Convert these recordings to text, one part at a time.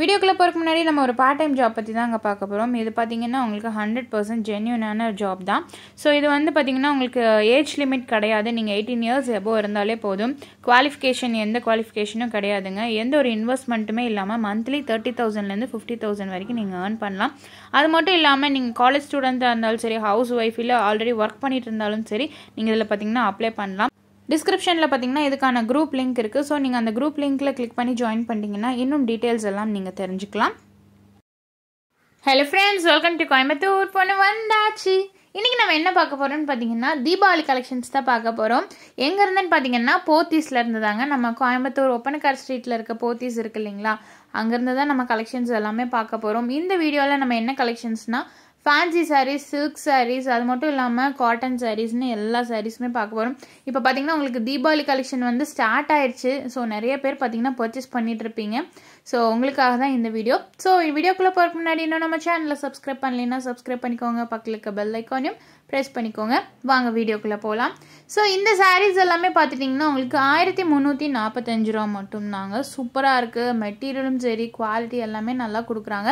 வீடியோக்குள்ளே போகிறக்கு முன்னாடி நம்ம ஒரு பார்ட் டைம் ஜாப் பற்றி தான் அங்கே பார்க்க போகிறோம் இது பார்த்திங்கன்னா உங்களுக்கு ஹண்ட்ரட் பர்சன்ட் ஜென்யூனான ஜாப் தான் ஸோ இது வந்து பார்த்திங்கன்னா உங்களுக்கு ஏஜ் லிமிட் கிடையாது நீங்கள் எயிட்டீன் இயர்ஸ் எபோ இருந்தாலே போதும் குவாலிஃபிகேஷன் எந்த குவாலிஃபிகேஷனும் கிடையாதுங்க எந்த ஒரு இன்வெஸ்ட்மெண்ட்டுமே இல்லாமல் மந்த்லி தேர்ட்டி தௌசண்ட்லேருந்து ஃபிஃப்டி தௌசண்ட் வரைக்கும் நீங்கள் ஏர்ன் பண்ணலாம் அது மட்டும் இல்லாமல் நீங்கள் காலேஜ் ஸ்டூடெண்ட்டாக இருந்தாலும் சரி ஹவுஸ் ஒய்ஃப் இல்லை ஆல்ரெடி ஒர்க் பண்ணிட்டு இருந்தாலும் சரி நீங்கள் இதில் பார்த்திங்கன்னா அப்ளை பண்ணலாம் டிஸ்கிரிப்ஷனில் பார்த்தீங்கன்னா இதுக்கான குரூப் லிங்க் இருக்குது ஸோ நீங்கள் அந்த குரூப் லிங்க்கில் கிளிக் பண்ணி ஜாயின் பண்ணிங்கன்னா இன்னும் டீட்டெயில்ஸ் எல்லாம் நீங்கள் தெரிஞ்சுக்கலாம் hello friends welcome to Coimbatore பொண்ணு வந்தாச்சு இன்றைக்கி நம்ம என்ன பார்க்க போகிறோம்னு பார்த்தீங்கன்னா தீபாவளி கலெக்ஷன்ஸ் தான் பார்க்க போகிறோம் எங்கே பார்த்தீங்கன்னா போத்தீஸில் இருந்து தாங்க நம்ம கோயம்புத்தூர் ஒப்பனக்கார் ஸ்ட்ரீட்டில் இருக்க போத்தீஸ் இருக்குது இல்லைங்களா அங்கேருந்து தான் நம்ம கலெக்ஷன்ஸ் எல்லாமே பார்க்க போகிறோம் இந்த வீடியோவில் நம்ம என்ன கலெக்ஷன்ஸ்னால் ஃபேன்சி சாரீஸ் சில்க் சாரீஸ் அது மட்டும் இல்லாமல் காட்டன் சாரீஸ்னு எல்லா சாரீஸுமே பார்க்க போகிறோம் இப்போ பார்த்தீங்கன்னா உங்களுக்கு தீபாவளி கலெக்ஷன் வந்து ஸ்டார்ட் ஆயிடுச்சு ஸோ நிறைய பேர் பார்த்தீங்கன்னா பர்ச்சேஸ் பண்ணிட்டு இருப்பீங்க ஸோ உங்களுக்காக தான் இந்த வீடியோ ஸோ வீடியோக்குள்ளே போகிற முன்னாடி இன்னும் நம்ம சேனலில் சப்ஸ்கிரைப் பண்ணலைன்னா சப்ஸ்கிரைப் பண்ணிக்கோங்க பக்கத்தில் இருக்க பெல் ஐக்கானையும் ப்ரெஸ் பண்ணிக்கோங்க வாங்க வீடியோக்குள்ளே போகலாம் ஸோ இந்த சாரீஸ் எல்லாமே பார்த்துட்டிங்கன்னா உங்களுக்கு ஆயிரத்தி முந்நூற்றி நாற்பத்தஞ்சு ரூபா மட்டும் தாங்க சூப்பராக இருக்குது மெட்டீரியலும் சரி குவாலிட்டி எல்லாமே நல்லா கொடுக்குறாங்க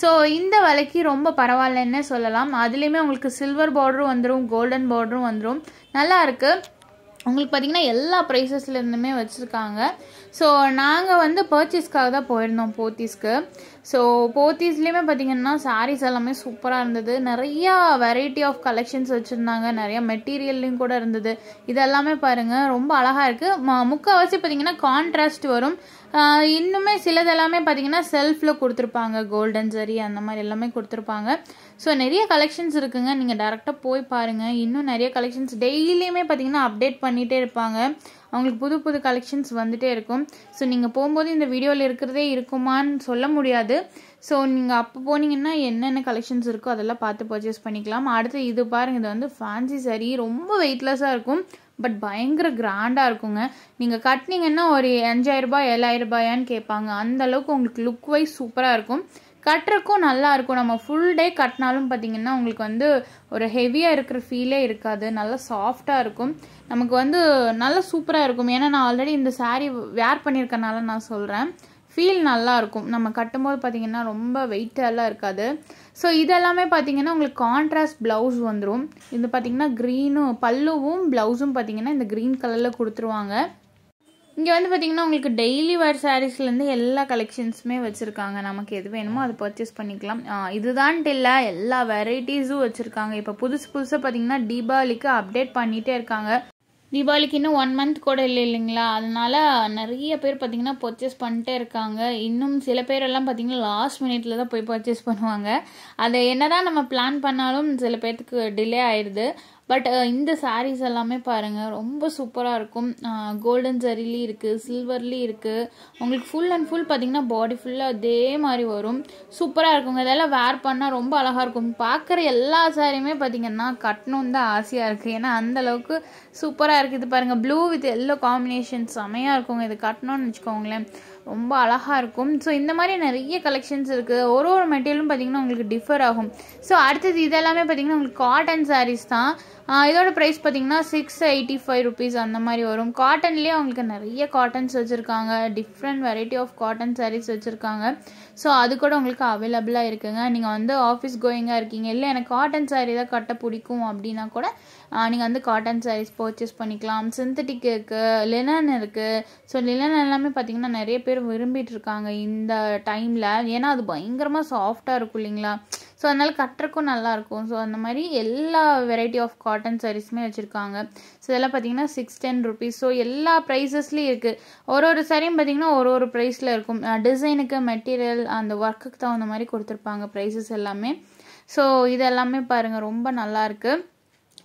ஸோ இந்த விலைக்கு ரொம்ப பரவாயில்லன்னே சொல்லலாம் அதுலேயுமே உங்களுக்கு சில்வர் பார்டரும் வந்துடும் கோல்டன் பார்டரும் வந்துடும் நல்லா இருக்குது உங்களுக்கு பார்த்திங்கன்னா எல்லா ப்ரைஸஸ்லேருந்துமே வச்சுருக்காங்க ஸோ நாங்கள் வந்து பர்ச்சேஸ்க்காக தான் போயிருந்தோம் போத்தீஸ்க்கு ஸோ போத்தீஸ்லேயுமே பார்த்திங்கன்னா சாரீஸ் எல்லாமே சூப்பராக இருந்தது நிறையா வெரைட்டி ஆஃப் கலெக்ஷன்ஸ் வச்சுருந்தாங்க நிறையா மெட்டீரியல்லையும் கூட இருந்தது இதெல்லாமே பாருங்கள் ரொம்ப அழகாக இருக்குது முக்கால்வாசி பார்த்திங்கன்னா கான்ட்ராஸ்ட் வரும் இன்னுமே சிலதெல்லாமே பார்த்தீங்கன்னா செல்ஃபில் கொடுத்துருப்பாங்க கோல்டன் சரி அந்த மாதிரி எல்லாமே கொடுத்துருப்பாங்க ஸோ நிறைய கலெக்ஷன்ஸ் இருக்குங்க நீங்கள் டேரெக்டாக போய் பாருங்கள் இன்னும் நிறைய கலெக்ஷன்ஸ் டெய்லியுமே பார்த்தீங்கன்னா அப்டேட் பண்ணிகிட்டே இருப்பாங்க அவங்களுக்கு புது புது கலெக்ஷன்ஸ் வந்துகிட்டே இருக்கும் ஸோ நீங்கள் போகும்போது இந்த வீடியோவில் இருக்கிறதே இருக்குமான்னு சொல்ல முடியாது ஸோ நீங்கள் அப்போ போனீங்கன்னா என்னென்ன கலெக்ஷன்ஸ் இருக்கோ அதெல்லாம் பார்த்து பர்ச்சேஸ் பண்ணிக்கலாம் அடுத்து இது பாருங்கள் இது வந்து ஃபேன்சி சரி ரொம்ப வெயிட்லெஸ்ஸாக இருக்கும் பட் பயங்கர கிராண்டாக இருக்குங்க நீங்கள் கட்டினீங்கன்னா ஒரு அஞ்சாயிரரூபா ஏழாயிரரூபாயான்னு கேட்பாங்க அந்தளவுக்கு உங்களுக்கு லுக் வைஸ் சூப்பராக இருக்கும் கட்டுறக்கும் நல்லா இருக்கும் நம்ம ஃபுல் டே கட்டினாலும் பார்த்தீங்கன்னா உங்களுக்கு வந்து ஒரு ஹெவியாக இருக்கிற ஃபீலே இருக்காது நல்லா சாஃப்டாக இருக்கும் நமக்கு வந்து நல்லா சூப்பராக இருக்கும் ஏன்னா நான் ஆல்ரெடி இந்த சாரீ வேர் பண்ணியிருக்கனால நான் சொல்கிறேன் ஃபீல் நல்லாயிருக்கும் நம்ம கட்டும்போது பார்த்திங்கன்னா ரொம்ப வெயிட்டெல்லாம் இருக்காது ஸோ இதெல்லாமே பார்த்திங்கன்னா உங்களுக்கு கான்ட்ராஸ்ட் ப்ளவுஸ் வந்துடும் இது பார்த்திங்கன்னா க்ரீனும் பல்லுவும் ப்ளவுஸும் பார்த்திங்கன்னா இந்த க்ரீன் கலரில் கொடுத்துருவாங்க இங்கே வந்து பார்த்திங்கன்னா உங்களுக்கு டெய்லி வேர் சாரீஸ்லேருந்து எல்லா கலெக்ஷன்ஸுமே வச்சுருக்காங்க நமக்கு எது வேணுமோ அதை பர்ச்சேஸ் பண்ணிக்கலாம் இதுதான்ட்டு இல்லை எல்லா வெரைட்டிஸும் வச்சுருக்காங்க இப்போ புதுசு புதுசாக பார்த்திங்கன்னா தீபாவளிக்கு அப்டேட் பண்ணிகிட்டே இருக்காங்க தீபாவளிக்கு இன்னும் ஒன் மந்த் கூட இல்லை இல்லைங்களா அதனால் நிறைய பேர் பார்த்திங்கன்னா பர்ச்சேஸ் பண்ணிட்டே இருக்காங்க இன்னும் சில பேர் எல்லாம் பார்த்திங்கன்னா லாஸ்ட் மினிட்ல தான் போய் பர்ச்சேஸ் பண்ணுவாங்க அதை என்ன நம்ம பிளான் பண்ணாலும் சில பேர்த்துக்கு டிலே ஆயிடுது பட் uh, இந்த சாரீஸ் எல்லாமே பாருங்கள் ரொம்ப சூப்பராக இருக்கும் கோல்டன் ஜரிலையும் இருக்குது சில்வர்லேயும் இருக்குது உங்களுக்கு ஃபுல் அண்ட் ஃபுல் பார்த்திங்கன்னா பாடி ஃபுல்லாக அதே மாதிரி வரும் சூப்பராக இருக்குங்க இதெல்லாம் வேர் பண்ணால் ரொம்ப அழகாக இருக்கும் பார்க்குற எல்லா சாரியுமே பார்த்தீங்கன்னா கட்டணும் தான் ஆசையாக இருக்குது ஏன்னா அந்தளவுக்கு சூப்பராக இருக்குது இது பாருங்கள் ப்ளூ வித் எல்லோ காம்பினேஷன் செமையாக இருக்குங்க இது கட்டணும்னு வச்சுக்கோங்களேன் ரொம்ப அழகாக இருக்கும் ஸோ இந்த மாதிரி நிறைய கலெக்ஷன்ஸ் இருக்குது ஒரு ஒரு மெட்டீரியலும் பார்த்தீங்கன்னா உங்களுக்கு டிஃபர் ஆகும் ஸோ அடுத்தது இதெல்லாமே பார்த்தீங்கன்னா உங்களுக்கு காட்டன் சாரீஸ் தான் இதோட ப்ரைஸ் பார்த்தீங்கன்னா சிக்ஸ் எயிட்டி ஃபைவ் ருபீஸ் அந்த மாதிரி வரும் காட்டன்லேயே அவங்களுக்கு நிறைய காட்டன்ஸ் வச்சுருக்காங்க different variety of cotton saris வச்சுருக்காங்க ஸோ அது கூட உங்களுக்கு அவைலபிளாக இருக்குங்க நீங்கள் வந்து ஆஃபீஸ் கோயிங்காக இருக்கீங்க இல்லை எனக்கு காட்டன் சாரீ தான் கட்ட பிடிக்கும் அப்படின்னா கூட நீங்கள் வந்து காட்டன் சாரீஸ் பர்ச்சேஸ் பண்ணிக்கலாம் சிந்தட்டிக் இருக்குது லினன் இருக்குது ஸோ லினன் எல்லாமே பார்த்தீங்கன்னா நிறைய பேர் விரும்பிட்டு இருக்காங்க இந்த டைமில் ஏன்னா அது பயங்கரமாக சாஃப்டாக இருக்கும் இல்லைங்களா ஸோ அதனால் கட்டுறக்கும் நல்லாயிருக்கும் ஸோ அந்த மாதிரி எல்லா வெரைட்டி ஆஃப் காட்டன் சாரீஸுமே வச்சுருக்காங்க ஸோ இதெல்லாம் பார்த்தீங்கன்னா சிக்ஸ் டென் ருபீஸ் ஸோ எல்லா ப்ரைஸஸ்லேயும் இருக்குது ஒரு ஒரு சாரியும் பார்த்திங்கன்னா ஒரு ஒரு ப்ரைஸில் இருக்கும் டிசைனுக்கு மெட்டீரியல் அந்த ஒர்க்குக்கு தகுந்த மாதிரி கொடுத்துருப்பாங்க ப்ரைஸஸ் எல்லாமே ஸோ இதெல்லாமே பாருங்கள் ரொம்ப நல்லாயிருக்கு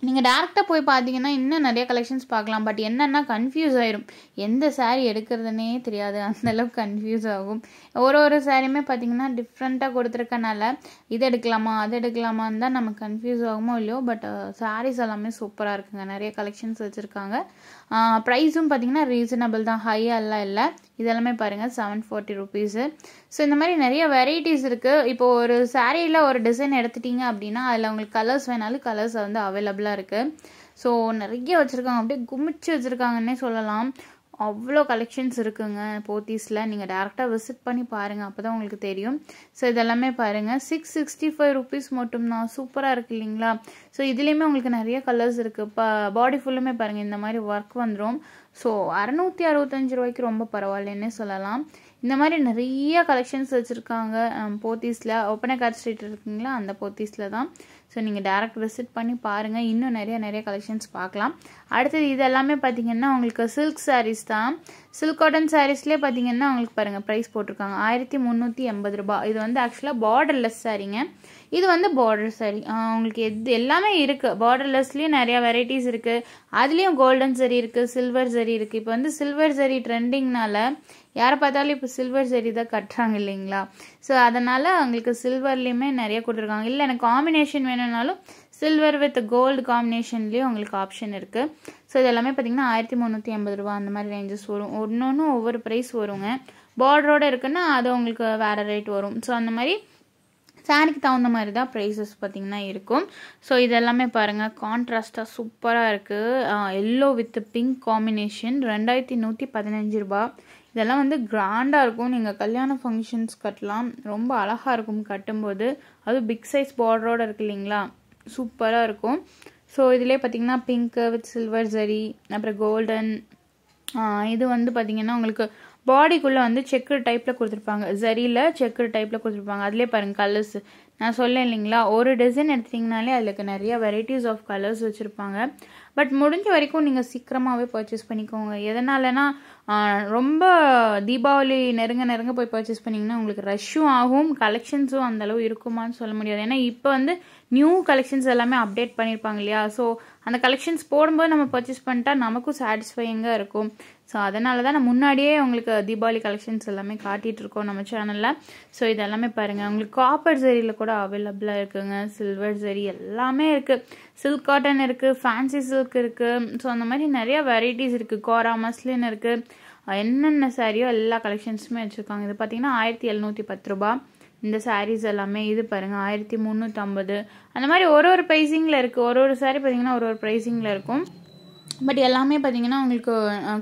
நீங்கள் டேரெக்டாக போய் பார்த்தீங்கன்னா இன்னும் நிறைய கலெக்ஷன்ஸ் பார்க்கலாம் பட் என்னென்னா கன்ஃபியூஸ் ஆயிரும் எந்த சாரீ எடுக்கிறதுனே தெரியாது அந்தளவுக்கு கன்ஃபியூஸ் ஆகும் ஒரு ஒரு சாரியுமே பார்த்தீங்கன்னா டிஃப்ரெண்ட்டாக கொடுத்துருக்கனால இது எடுக்கலாமா அது எடுக்கலாமான்னு தான் நம்ம கன்ஃபியூஸ் ஆகுமோ இல்லையோ பட் சாரீஸ் uh, எல்லாமே சூப்பராக இருக்குங்க நிறைய கலெக்ஷன்ஸ் வச்சுருக்காங்க ப்ரைஸும் பார்த்திங்கன்னா ரீசனபிள் தான் ஹையெல்லாம் இல்லை இதெல்லாமே பாருங்கள் செவன் ஃபார்ட்டி ருபீஸு ஸோ இந்த மாதிரி நிறைய வெரைட்டிஸ் இருக்குது இப்போது ஒரு சாரீயில் ஒரு டிசைன் எடுத்துட்டிங்க அப்படின்னா அதில் உங்களுக்கு கலர்ஸ் வேணாலும் கலர்ஸ் வந்து அவைலபிளாக இருக்குது ஸோ நிறைய வச்சுருக்காங்க அப்படியே குமிச்சு வச்சுருக்காங்கன்னே சொல்லலாம் அவ்வளோ கலெக்ஷன்ஸ் இருக்குங்க போத்தீஸில் நீங்கள் டேரெக்டாக விசிட் பண்ணி பாருங்கள் அப்போ தான் உங்களுக்கு தெரியும் ஸோ இதெல்லாமே பாருங்கள் சிக்ஸ் சிக்ஸ்டி ஃபைவ் ருபீஸ் மட்டும்தான் சூப்பராக இருக்குது இல்லைங்களா ஸோ இதுலேயுமே உங்களுக்கு நிறைய கலர்ஸ் இருக்குது இப்போ பாடி ஃபுல்லுமே பாருங்கள் இந்த மாதிரி ஒர்க் வந்துடும் ஸோ அறநூற்றி அறுபத்தஞ்சு ரூபாய்க்கு ரொம்ப பரவாயில்லன்னே சொல்லலாம் இந்த மாதிரி நிறைய கலெக்ஷன்ஸ் வச்சுருக்காங்க போத்தீஸில் கார் ஸ்ட்ரீட் இருக்குங்களா அந்த போத்தீஸில் தான் ஸோ நீங்கள் டேரெக்ட் விசிட் பண்ணி பாருங்கள் இன்னும் நிறைய நிறைய கலெக்ஷன்ஸ் பார்க்கலாம் அடுத்தது இது எல்லாமே பார்த்திங்கன்னா உங்களுக்கு சில்க் சாரீஸ் தான் சில்க் காட்டன் சாரீஸ்லேயே பார்த்தீங்கன்னா உங்களுக்கு பாருங்கள் ப்ரைஸ் போட்டிருக்காங்க ஆயிரத்தி முந்நூற்றி எண்பது ரூபா இது வந்து ஆக்சுவலாக பார்டர்லெஸ் சாரீங்க இது வந்து பார்டர் சாரி உங்களுக்கு எது எல்லாமே இருக்குது பார்டர்லெஸ்லேயும் நிறையா வெரைட்டிஸ் இருக்குது அதுலேயும் கோல்டன் சரி இருக்குது சில்வர் சரி இருக்குது இப்போ வந்து சில்வர் சரி ட்ரெண்டிங்னால யாரை பார்த்தாலும் இப்போ சில்வர் சரி தான் கட்டுறாங்க இல்லைங்களா ஸோ அதனால் அவங்களுக்கு சில்வர்லேயுமே நிறைய கொடுத்துருக்காங்க இல்லை எனக்கு காம்பினேஷன் வேணும்னாலும் சில்வர் வித் கோல்டு காம்பினேஷன்லேயும் உங்களுக்கு ஆப்ஷன் இருக்குது ஸோ இது எல்லாமே ஆயிரத்தி முந்நூற்றி ஐம்பது ரூபா அந்த மாதிரி ரேஞ்சஸ் வரும் ஒன்று ஒவ்வொரு ப்ரைஸ் வருங்க பார்டரோடு இருக்குன்னா அது உங்களுக்கு வேறு ரேட் வரும் ஸோ அந்த மாதிரி சாரிக்கு தகுந்த மாதிரி தான் ப்ரைஸஸ் பார்த்திங்கன்னா இருக்கும் ஸோ இதெல்லாமே பாருங்கள் கான்ட்ராஸ்ட்டாக சூப்பராக இருக்குது எல்லோ வித் பிங்க் காம்பினேஷன் ரெண்டாயிரத்தி நூற்றி பதினஞ்சு ரூபா இதெல்லாம் வந்து கிராண்டாக இருக்கும் நீங்கள் கல்யாண ஃபங்க்ஷன்ஸ் கட்டலாம் ரொம்ப அழகாக இருக்கும் கட்டும்போது அதுவும் பிக் சைஸ் பார்டரோடு இருக்கு இல்லைங்களா சூப்பராக இருக்கும் ஸோ இதிலே பார்த்திங்கன்னா பிங்க்கு வித் சில்வர் ஜரி அப்புறம் கோல்டன் இது வந்து பார்த்திங்கன்னா உங்களுக்கு பாடிக்குள்ளே வந்து செக்கர் டைப்பில் கொடுத்துருப்பாங்க ஜரியில் செக்கர் டைப்பில் கொடுத்துருப்பாங்க அதிலே பாருங்கள் கலர்ஸ் நான் சொல்ல இல்லைங்களா ஒரு டிசைன் எடுத்திங்கனாலே அதுக்கு நிறைய வெரைட்டிஸ் ஆஃப் கலர்ஸ் வச்சுருப்பாங்க பட் முடிஞ்ச வரைக்கும் நீங்கள் சீக்கிரமாகவே பர்ச்சேஸ் பண்ணிக்கோங்க எதனாலனா ரொம்ப தீபாவளி நெருங்க நெருங்க போய் பர்ச்சேஸ் பண்ணிங்கன்னா உங்களுக்கு ரஷ்ஷும் ஆகும் கலெக்ஷன்ஸும் அந்தளவு இருக்குமான்னு சொல்ல முடியாது ஏன்னா இப்போ வந்து நியூ கலெக்ஷன்ஸ் எல்லாமே அப்டேட் பண்ணியிருப்பாங்க இல்லையா ஸோ அந்த கலெக்ஷன்ஸ் போடும்போது நம்ம பர்ச்சேஸ் பண்ணிட்டா நமக்கும் சாட்டிஸ்ஃபையிங்காக இருக்கும் ஸோ அதனால தான் நான் முன்னாடியே உங்களுக்கு தீபாவளி கலெக்ஷன்ஸ் எல்லாமே இருக்கோம் நம்ம சேனலில் ஸோ இதெல்லாமே பாருங்கள் உங்களுக்கு காப்பர் ஜரியில் கூட அவைலபிளாக இருக்குங்க சில்வர் ஜரி எல்லாமே இருக்குது சில்க் காட்டன் இருக்குது ஃபேன்சி சில்க் இருக்குது ஸோ அந்த மாதிரி நிறைய வெரைட்டிஸ் இருக்குது கோரா மஸ்லின் இருக்குது என்னென்ன சாரியோ எல்லா கலெக்ஷன்ஸுமே வச்சுருக்காங்க இது பார்த்திங்கன்னா ஆயிரத்தி எழுநூற்றி பத்து ரூபா இந்த சாரீஸ் எல்லாமே இது பாருங்கள் ஆயிரத்தி முந்நூற்றம்பது அந்த மாதிரி ஒரு ஒரு ப்ரைஸிங்கில் இருக்குது ஒரு ஒரு சாரீ பார்த்திங்கன்னா ஒரு ஒரு ப்ரைஸிங்கில் இருக்கும் பட் எல்லாமே பார்த்தீங்கன்னா உங்களுக்கு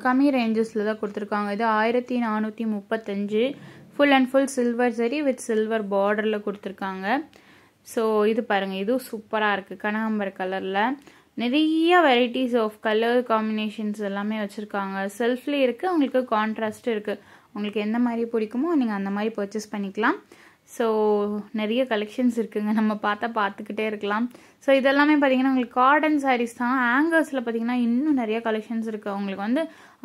கம்மி ரேஞ்சஸில் தான் கொடுத்துருக்காங்க இது ஆயிரத்தி நானூற்றி முப்பத்தஞ்சு full and full silver zari with silver பார்டரில் கொடுத்துருக்காங்க ஸோ இது பாருங்கள் இதுவும் சூப்பராக இருக்குது கனகாம்பர் கலரில் நிறைய வெரைட்டிஸ் ஆஃப் கலர் காம்பினேஷன்ஸ் எல்லாமே வச்சுருக்காங்க செல்ஃப்லேயே இருக்குது உங்களுக்கு கான்ட்ராஸ்ட்டும் இருக்குது உங்களுக்கு எந்த மாதிரி பிடிக்குமோ நீங்கள் அந்த மாதிரி பர்ச்சேஸ் பண்ணிக்கலாம் ஸோ நிறைய கலெக்ஷன்ஸ் இருக்குங்க நம்ம பார்த்தா பார்த்துக்கிட்டே இருக்கலாம் ஸோ இதெல்லாமே பார்த்தீங்கன்னா உங்களுக்கு காட்டன் சாரீஸ் தான் ஆங்கர்ஸில் பார்த்தீங்கன்னா இன்னும் நிறைய கலெக்ஷன்ஸ் இருக்குது அவங்களுக்கு வந்து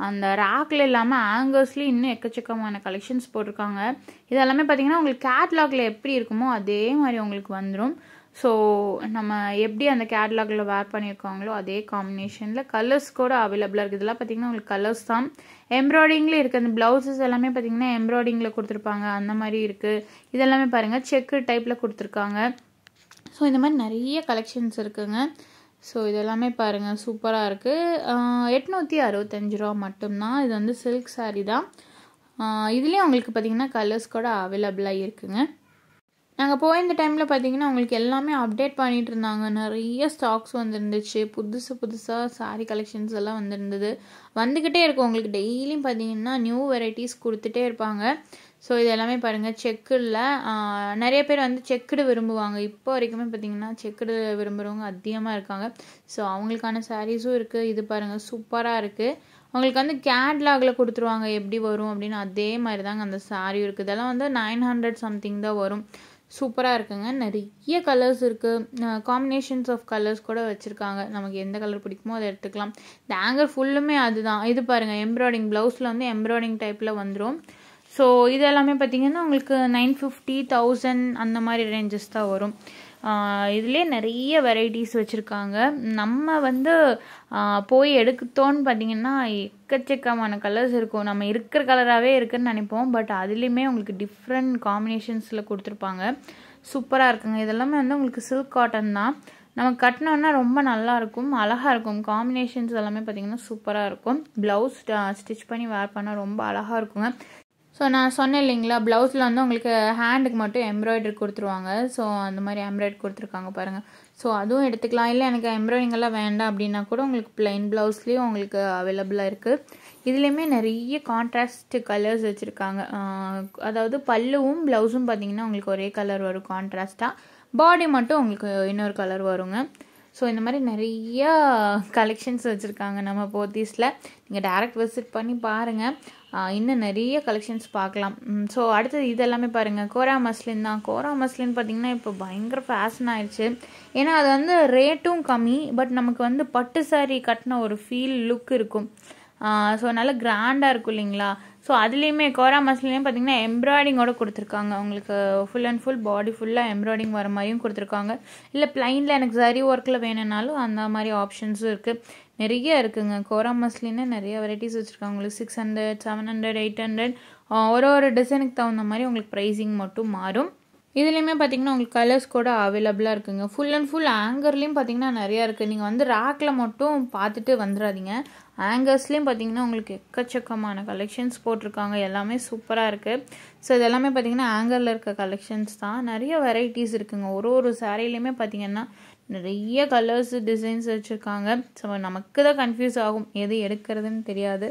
அந்த ரேக்கில் இல்லாமல் ஆங்கர்ஸ்லேயும் இன்னும் எக்கச்சக்கமான கலெக்ஷன்ஸ் போட்டிருக்காங்க இதெல்லாமே பார்த்தீங்கன்னா உங்களுக்கு கேட்லாகில் எப்படி இருக்குமோ அதே மாதிரி உங்களுக்கு வந்துடும் ஸோ நம்ம எப்படி அந்த கேட்லாகில் வேர் பண்ணியிருக்காங்களோ அதே காம்பினேஷனில் கலர்ஸ் கூட அவைலபிளாக இருக்குது இதெல்லாம் பார்த்திங்கன்னா உங்களுக்கு கலர்ஸ் தான் எம்ப்ராய்டிங்கில் இருக்குது அந்த ப்ளவுசஸ் எல்லாமே பார்த்திங்கன்னா எம்ப்ராய்டிங்கில் கொடுத்துருப்பாங்க அந்த மாதிரி இருக்குது இதெல்லாமே பாருங்கள் செக்கு டைப்பில் கொடுத்துருக்காங்க ஸோ இந்த மாதிரி நிறைய கலெக்ஷன்ஸ் இருக்குதுங்க ஸோ இதெல்லாமே பாருங்கள் சூப்பராக இருக்குது எட்நூற்றி அறுபத்தஞ்சு ரூபா மட்டும்தான் இது வந்து சில்க் சாரீ தான் இதுலேயும் உங்களுக்கு பார்த்திங்கன்னா கலர்ஸ் கூட அவைலபிளாக இருக்குதுங்க நாங்கள் போய் இந்த டைமில் பார்த்தீங்கன்னா உங்களுக்கு எல்லாமே அப்டேட் பண்ணிகிட்டு இருந்தாங்க நிறைய ஸ்டாக்ஸ் வந்துருந்துச்சு புதுசு புதுசாக சாரீ கலெக்ஷன்ஸ் எல்லாம் வந்துருந்தது வந்துக்கிட்டே இருக்கும் உங்களுக்கு டெய்லியும் பார்த்தீங்கன்னா நியூ வெரைட்டிஸ் கொடுத்துட்டே இருப்பாங்க ஸோ இது எல்லாமே பாருங்கள் செக்குடில் நிறைய பேர் வந்து செக்குடு விரும்புவாங்க இப்போ வரைக்குமே பார்த்திங்கன்னா செக்குடு விரும்புகிறவங்க அதிகமாக இருக்காங்க ஸோ அவங்களுக்கான சாரீஸும் இருக்குது இது பாருங்கள் சூப்பராக இருக்குது அவங்களுக்கு வந்து கேட்லாகில் கொடுத்துருவாங்க எப்படி வரும் அப்படின்னு அதே மாதிரி தாங்க அந்த சாரீ இருக்குது இதெல்லாம் வந்து நைன் ஹண்ட்ரட் சம்திங் தான் வரும் சூப்பராக இருக்குங்க நிறைய கலர்ஸ் இருக்குது காம்பினேஷன்ஸ் ஆஃப் கலர்ஸ் கூட வச்சுருக்காங்க நமக்கு எந்த கலர் பிடிக்குமோ அதை எடுத்துக்கலாம் இந்த ஆங்கர் ஃபுல்லுமே அதுதான் இது பாருங்கள் எம்ப்ராய்டிங் ப்ளவுஸில் வந்து எம்ப்ராய்டிங் டைப்பில் வந்துடும் ஸோ இது எல்லாமே பார்த்திங்கன்னா உங்களுக்கு நைன் ஃபிஃப்டி தௌசண்ட் அந்த மாதிரி ரேஞ்சஸ் தான் வரும் இதுலேயே நிறைய வெரைட்டிஸ் வச்சுருக்காங்க நம்ம வந்து போய் எடுத்தோன்னு பார்த்திங்கன்னா எக்கச்சக்கமான கலர்ஸ் இருக்கும் நம்ம இருக்கிற கலராகவே இருக்குன்னு நினைப்போம் பட் அதுலேயுமே உங்களுக்கு டிஃப்ரெண்ட் காம்பினேஷன்ஸில் கொடுத்துருப்பாங்க சூப்பராக இருக்குங்க இதெல்லாமே வந்து உங்களுக்கு சில்க் காட்டன் தான் நம்ம கட்டினோன்னா ரொம்ப நல்லாயிருக்கும் அழகாக இருக்கும் காம்பினேஷன்ஸ் எல்லாமே பார்த்திங்கன்னா சூப்பராக இருக்கும் ப்ளவுஸ் ஸ்டிச் பண்ணி வேர் பண்ணால் ரொம்ப அழகாக இருக்குங்க ஸோ நான் சொன்னேன் இல்லைங்களா ப்ளவுஸில் வந்து உங்களுக்கு ஹேண்டுக்கு மட்டும் எம்ப்ராய்டரி கொடுத்துருவாங்க ஸோ அந்த மாதிரி எம்ப்ராய்டரி கொடுத்துருக்காங்க பாருங்கள் ஸோ அதுவும் எடுத்துக்கலாம் இல்லை எனக்கு எம்ப்ராய்டிங்கெல்லாம் வேண்டாம் அப்படின்னா கூட உங்களுக்கு பிளைன் ப்ளவுஸ்லேயும் உங்களுக்கு அவைலபிளாக இருக்குது இதுலேயுமே நிறைய கான்ட்ராஸ்ட் கலர்ஸ் வச்சுருக்காங்க அதாவது பல்லுவும் ப்ளவுஸும் பார்த்திங்கன்னா உங்களுக்கு ஒரே கலர் வரும் கான்ட்ராஸ்ட்டாக பாடி மட்டும் உங்களுக்கு இன்னொரு கலர் வருங்க ஸோ இந்த மாதிரி நிறையா கலெக்ஷன்ஸ் வச்சுருக்காங்க நம்ம போத்தீஸில் நீங்கள் டேரக்ட் விசிட் பண்ணி பாருங்கள் இன்னும் நிறைய கலெக்ஷன்ஸ் பார்க்கலாம் ஸோ அடுத்தது இது எல்லாமே பாருங்கள் கோரா மஸ்லின் தான் கோரா மஸ்லின் பார்த்திங்கன்னா இப்போ பயங்கர ஃபேஷன் ஆயிடுச்சு ஏன்னா அது வந்து ரேட்டும் கம்மி பட் நமக்கு வந்து பட்டு சாரி கட்டின ஒரு ஃபீல் லுக் இருக்கும் ஸோ நல்லா கிராண்டாக இருக்கும் இல்லைங்களா ஸோ அதுலேயுமே கோரா மஸ்லேயும் பார்த்தீங்கன்னா எம்ப்ராய்டிங்கோட கொடுத்துருக்காங்க உங்களுக்கு ஃபுல் அண்ட் ஃபுல் பாடி ஃபுல்லாக எம்ப்ராய்டிங் வர மாதிரியும் கொடுத்துருக்காங்க இல்லை பிளைனில் எனக்கு சரி ஒர்க்கில் வேணும்னாலும் அந்த மாதிரி ஆப்ஷன்ஸும் இருக்குது நிறைய இருக்குங்க கோரா மஸ்லின்னு நிறைய வெரைட்டிஸ் வச்சுருக்காங்க உங்களுக்கு six hundred seven hundred eight hundred ஒரு ஒரு டிசைனுக்கு தகுந்த மாதிரி உங்களுக்கு ப்ரைஸிங் மட்டும் மாறும் இதுலேயுமே பார்த்தீங்கன்னா உங்களுக்கு கலர்ஸ் கூட அவைலபிளாக இருக்குங்க ஃபுல் அண்ட் ஃபுல் ஆங்கர்லேயும் பார்த்தீங்கன்னா நிறையா இருக்குது நீங்கள் வந்து ரேக்கில் மட்டும் பார்த்துட்டு வந்துடாதீங்க ஆங்கர்ஸ்லேயும் பார்த்தீங்கன்னா உங்களுக்கு எக்கச்சக்கமான கலெக்ஷன்ஸ் போட்டிருக்காங்க எல்லாமே சூப்பராக இருக்குது ஸோ இது எல்லாமே பார்த்தீங்கன்னா ஆங்கரில் இருக்க கலெக்ஷன்ஸ் தான் நிறைய வெரைட்டிஸ் இருக்குங்க ஒரு ஒரு சாரீலையுமே பார்த்தீங்கன்னா நிறைய கலர்ஸ் டிசைன்ஸ் வச்சுருக்காங்க ஸோ நமக்கு தான் கன்ஃபியூஸ் ஆகும் எது எடுக்கிறதுன்னு தெரியாது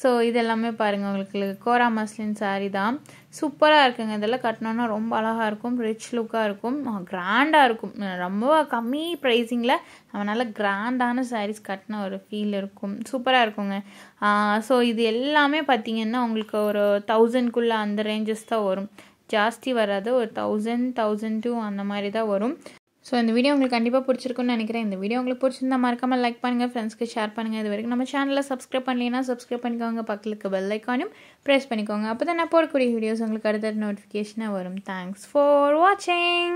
ஸோ இதெல்லாமே பாருங்கள் உங்களுக்கு கோரா மஸ்லின் சாரீ தான் சூப்பராக இருக்குங்க இதெல்லாம் கட்டினோன்னா ரொம்ப அழகாக இருக்கும் ரிச் லுக்காக இருக்கும் கிராண்டாக இருக்கும் ரொம்ப கம்மி ப்ரைஸிங்கில் நல்லா கிராண்டான சாரீஸ் கட்டின ஒரு ஃபீல் இருக்கும் சூப்பராக இருக்குங்க ஸோ இது எல்லாமே பார்த்திங்கன்னா உங்களுக்கு ஒரு தௌசண்ட்குள்ளே அந்த ரேஞ்சஸ் தான் வரும் ஜாஸ்தி வராது ஒரு தௌசண்ட் தௌசண்ட் டூ அந்த மாதிரி தான் வரும் ஸோ இந்த வீடியோ உங்களுக்கு கண்டிப்பாக பிடிச்சிருக்குன்னு நினைக்கிறேன் இந்த வீடியோ உங்களுக்கு பிடிச்சிருந்தா மறக்காமல் லைக் பண்ணுங்கள் ஃப்ரெண்ட்ஸ்க்கு ஷேர் பண்ணுங்கள் இது வரைக்கும் நம்ம சேனலில் சப்ஸ்கிரைப் பண்ணலைன்னா சப்ஸ்கிரைப் பண்ணிக்கோங்க பக்கத்துக்கு பெல் ஐக்கானும் ப்ரெஸ் பண்ணிக்கோங்க அப்போ தான் நான் போடக்கூடிய வீடியோஸ் உங்களுக்கு அடுத்த நோட்டிஃபிகேஷனாக வரும் தேங்க்ஸ் ஃபார் வாட்சிங்